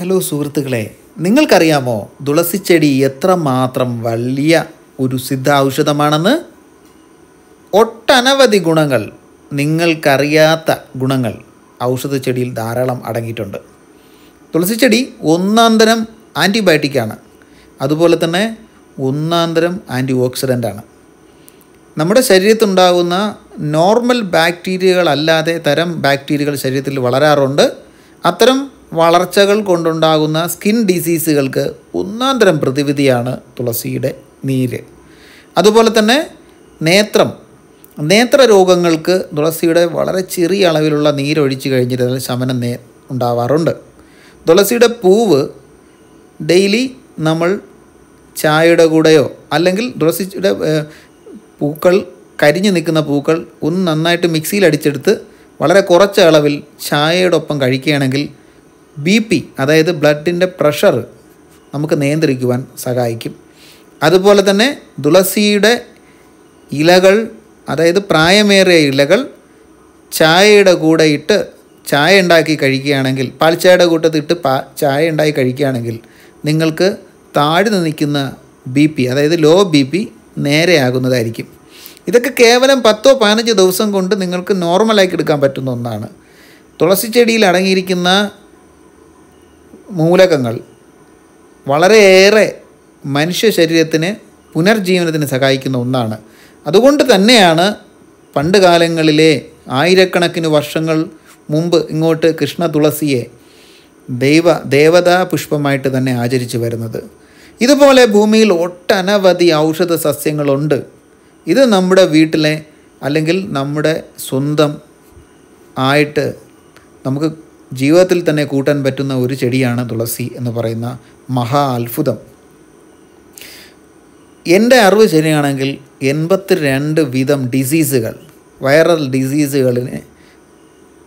hello സുഹൃത്തുക്കളെ നിങ്ങൾക്കറിയാമോ തുളസിച്ചെടി എത്രമാത്രം വലിയ ഒരു സിദ്ധ ഔഷധമാണെന്ന് ഒട്ടനവധി ഗുണങ്ങൾ നിങ്ങൾക്കറിയാത്ത ഗുണങ്ങൾ ഔഷധ ചെടിയിൽ ധാരാളം അടങ്ങിയിട്ടുണ്ട് തുളസിച്ചെടി ഒന്നാം തരം ആൻറ്റിബയോട്ടിക്കാണ് അതുപോലെ തന്നെ ഒന്നാം തരം ആൻറ്റി ആണ് നമ്മുടെ ശരീരത്തുണ്ടാകുന്ന നോർമൽ ബാക്ടീരിയകളല്ലാതെ തരം ബാക്ടീരിയകൾ ശരീരത്തിൽ വളരാറുണ്ട് അത്തരം വളർച്ചകൾ കൊണ്ടുണ്ടാകുന്ന സ്കിൻ ഡിസീസുകൾക്ക് ഒന്നാം തരം പ്രതിവിധിയാണ് തുളസിയുടെ നീര് അതുപോലെ തന്നെ നേത്രം നേത്ര രോഗങ്ങൾക്ക് തുളസിയുടെ വളരെ ചെറിയ അളവിലുള്ള നീരൊഴിച്ചു കഴിഞ്ഞിരുന്നാൽ ശമനം നേ ഉണ്ടാവാറുണ്ട് തുളസിയുടെ പൂവ് ഡെയിലി നമ്മൾ ചായയുടെ കൂടെയോ അല്ലെങ്കിൽ തുളസിയുടെ പൂക്കൾ കരിഞ്ഞു നിൽക്കുന്ന പൂക്കൾ ഒന്ന് നന്നായിട്ട് മിക്സിയിൽ അടിച്ചെടുത്ത് വളരെ കുറച്ച് അളവിൽ ചായയോടൊപ്പം കഴിക്കുകയാണെങ്കിൽ ബി പി അതായത് ബ്ലഡിൻ്റെ പ്രഷർ നമുക്ക് നിയന്ത്രിക്കുവാൻ സഹായിക്കും അതുപോലെ തന്നെ തുളസിയുടെ ഇലകൾ അതായത് പ്രായമേറിയ ഇലകൾ ചായയുടെ കൂടെ ഇട്ട് ചായ ഉണ്ടാക്കി കഴിക്കുകയാണെങ്കിൽ പാൽച്ചായയുടെ കൂട്ടത്തിട്ട് പാ ചായ ഉണ്ടാക്കി കഴിക്കുകയാണെങ്കിൽ നിങ്ങൾക്ക് താഴ്ന്നു നിൽക്കുന്ന ബി പി അതായത് ലോ ബി പി നേരെയാകുന്നതായിരിക്കും ഇതൊക്കെ കേവലം പത്തോ പതിനഞ്ചോ ദിവസം കൊണ്ട് നിങ്ങൾക്ക് നോർമലാക്കി എടുക്കാൻ പറ്റുന്ന ഒന്നാണ് തുളസി ചെടിയിൽ അടങ്ങിയിരിക്കുന്ന മൂലകങ്ങൾ വളരെയേറെ മനുഷ്യ ശരീരത്തിന് പുനർജീവനത്തിന് സഹായിക്കുന്ന ഒന്നാണ് അതുകൊണ്ട് തന്നെയാണ് പണ്ട് കാലങ്ങളിലെ ആയിരക്കണക്കിന് വർഷങ്ങൾ മുമ്പ് ഇങ്ങോട്ട് കൃഷ്ണ തുളസിയെ ദൈവ ദേവതാ പുഷ്പമായിട്ട് തന്നെ ആചരിച്ചു വരുന്നത് ഇതുപോലെ ഭൂമിയിൽ ഒട്ടനവധി ഔഷധ സസ്യങ്ങളുണ്ട് ഇത് നമ്മുടെ വീട്ടിലെ അല്ലെങ്കിൽ നമ്മുടെ സ്വന്തം ആയിട്ട് നമുക്ക് ജീവിതത്തിൽ തന്നെ കൂട്ടാൻ പറ്റുന്ന ഒരു ചെടിയാണ് തുളസി എന്ന് പറയുന്ന മഹാ അത്ഭുതം എൻ്റെ അറിവ് ശരിയാണെങ്കിൽ എൺപത്തി രണ്ട് വിധം ഡിസീസുകൾ വൈറൽ ഡിസീസുകളിനെ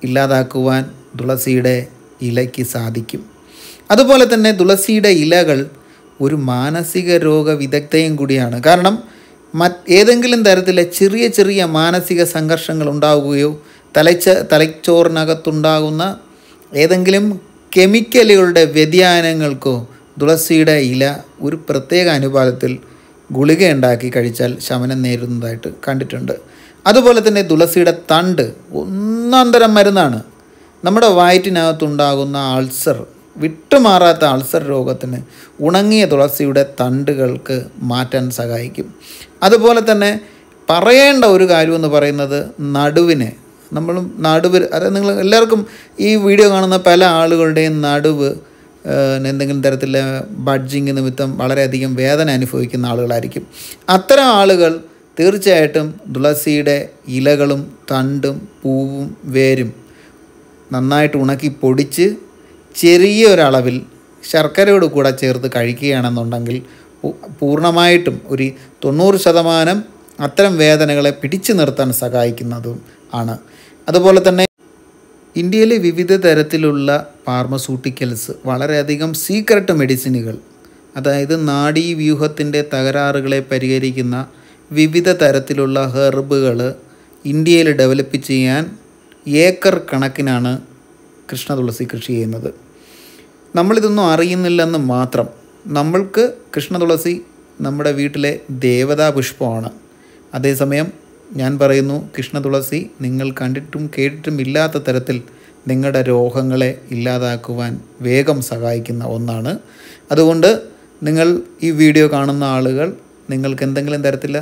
ഇല്ലാതാക്കുവാൻ തുളസിയുടെ ഇലയ്ക്ക് സാധിക്കും അതുപോലെ തന്നെ തുളസിയുടെ ഇലകൾ ഒരു മാനസിക രോഗ വിദഗ്ധയും കൂടിയാണ് കാരണം മ ഏതെങ്കിലും തരത്തിലെ ചെറിയ ചെറിയ മാനസിക സംഘർഷങ്ങൾ ഉണ്ടാവുകയോ തലച്ച തലച്ചോറിനകത്തുണ്ടാകുന്ന ഏതെങ്കിലും കെമിക്കലുകളുടെ വ്യതിയാനങ്ങൾക്കോ തുളസിയുടെ ഇല ഒരു പ്രത്യേക അനുപാതത്തിൽ ഗുളിക ഉണ്ടാക്കി കഴിച്ചാൽ ശമനം നേരുന്നതായിട്ട് കണ്ടിട്ടുണ്ട് അതുപോലെ തന്നെ തുളസിയുടെ തണ്ട് ഒന്നാന്തരം മരുന്നാണ് നമ്മുടെ വയറ്റിനകത്തുണ്ടാകുന്ന അൾസർ വിട്ടുമാറാത്ത അൾസർ രോഗത്തിന് ഉണങ്ങിയ തുളസിയുടെ തണ്ടുകൾക്ക് മാറ്റാൻ സഹായിക്കും അതുപോലെ തന്നെ പറയേണ്ട ഒരു കാര്യമെന്ന് പറയുന്നത് നടുവിന് നമ്മളും നടുവ് അതായത് നിങ്ങൾ എല്ലാവർക്കും ഈ വീഡിയോ കാണുന്ന പല ആളുകളുടെയും നടുവ് എന്തെങ്കിലും തരത്തിലെ ബഡ്ജിങ് നിമിത്തം വളരെയധികം വേദന അനുഭവിക്കുന്ന ആളുകളായിരിക്കും അത്തരം ആളുകൾ തീർച്ചയായിട്ടും തുളസിയുടെ ഇലകളും തണ്ടും പൂവും വേരും നന്നായിട്ട് ഉണക്കി പൊടിച്ച് ചെറിയ ഒരളവിൽ ശർക്കരയോട് കൂടെ ചേർത്ത് കഴിക്കുകയാണെന്നുണ്ടെങ്കിൽ പൂർണ്ണമായിട്ടും ഒരു തൊണ്ണൂറ് ശതമാനം അത്തരം വേദനകളെ പിടിച്ചു നിർത്താൻ സഹായിക്കുന്നതും ആണ് അതുപോലെ തന്നെ ഇന്ത്യയിലെ വിവിധ തരത്തിലുള്ള ഫാർമസ്യൂട്ടിക്കൽസ് വളരെയധികം സീക്രട്ട് മെഡിസിനുകൾ അതായത് നാഡീവ്യൂഹത്തിൻ്റെ തകരാറുകളെ പരിഹരിക്കുന്ന വിവിധ തരത്തിലുള്ള ഹെർബുകൾ ഇന്ത്യയിൽ ഡെവലപ്പ് ചെയ്യാൻ ഏക്കർ കണക്കിനാണ് കൃഷ്ണ തുളസി കൃഷി ചെയ്യുന്നത് നമ്മളിതൊന്നും അറിയുന്നില്ലെന്ന് മാത്രം നമ്മൾക്ക് കൃഷ്ണ തുളസി നമ്മുടെ വീട്ടിലെ ദേവതാ പുഷ്പമാണ് അതേസമയം ഞാൻ പറയുന്നു കൃഷ്ണ തുളസി നിങ്ങൾ കണ്ടിട്ടും കേട്ടിട്ടും ഇല്ലാത്ത തരത്തിൽ നിങ്ങളുടെ രോഗങ്ങളെ ഇല്ലാതാക്കുവാൻ വേഗം സഹായിക്കുന്ന ഒന്നാണ് അതുകൊണ്ട് നിങ്ങൾ ഈ വീഡിയോ കാണുന്ന ആളുകൾ നിങ്ങൾക്ക് എന്തെങ്കിലും തരത്തിൽ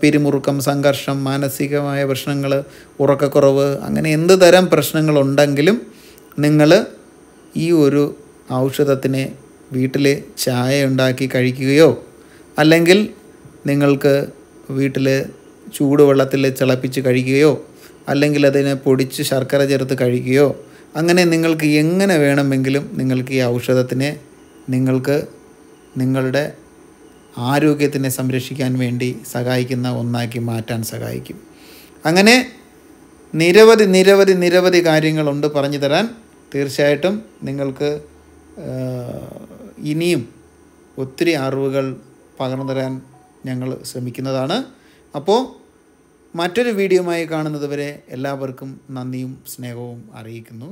പിരിമുറുക്കം സംഘർഷം മാനസികമായ പ്രശ്നങ്ങൾ ഉറക്കക്കുറവ് അങ്ങനെ എന്ത് തരം പ്രശ്നങ്ങളുണ്ടെങ്കിലും നിങ്ങൾ ഈ ഒരു ഔഷധത്തിനെ വീട്ടിൽ ചായ ഉണ്ടാക്കി കഴിക്കുകയോ അല്ലെങ്കിൽ നിങ്ങൾക്ക് വീട്ടിൽ ചൂടുവെള്ളത്തിൽ ചിളപ്പിച്ച് കഴിക്കുകയോ അല്ലെങ്കിൽ അതിനെ പൊടിച്ച് ശർക്കര ചേർത്ത് കഴിക്കുകയോ അങ്ങനെ നിങ്ങൾക്ക് എങ്ങനെ വേണമെങ്കിലും നിങ്ങൾക്ക് ഈ ഔഷധത്തിനെ നിങ്ങൾക്ക് നിങ്ങളുടെ ആരോഗ്യത്തിനെ സംരക്ഷിക്കാൻ വേണ്ടി സഹായിക്കുന്ന ഒന്നാക്കി മാറ്റാൻ സഹായിക്കും അങ്ങനെ നിരവധി നിരവധി നിരവധി കാര്യങ്ങളുണ്ട് പറഞ്ഞു തരാൻ തീർച്ചയായിട്ടും നിങ്ങൾക്ക് ഇനിയും ഒത്തിരി അറിവുകൾ പകർന്നു തരാൻ ഞങ്ങൾ ശ്രമിക്കുന്നതാണ് അപ്പോൾ മറ്റൊരു വീഡിയോയുമായി കാണുന്നതുവരെ എല്ലാവർക്കും നന്ദിയും സ്നേഹവും അറിയിക്കുന്നു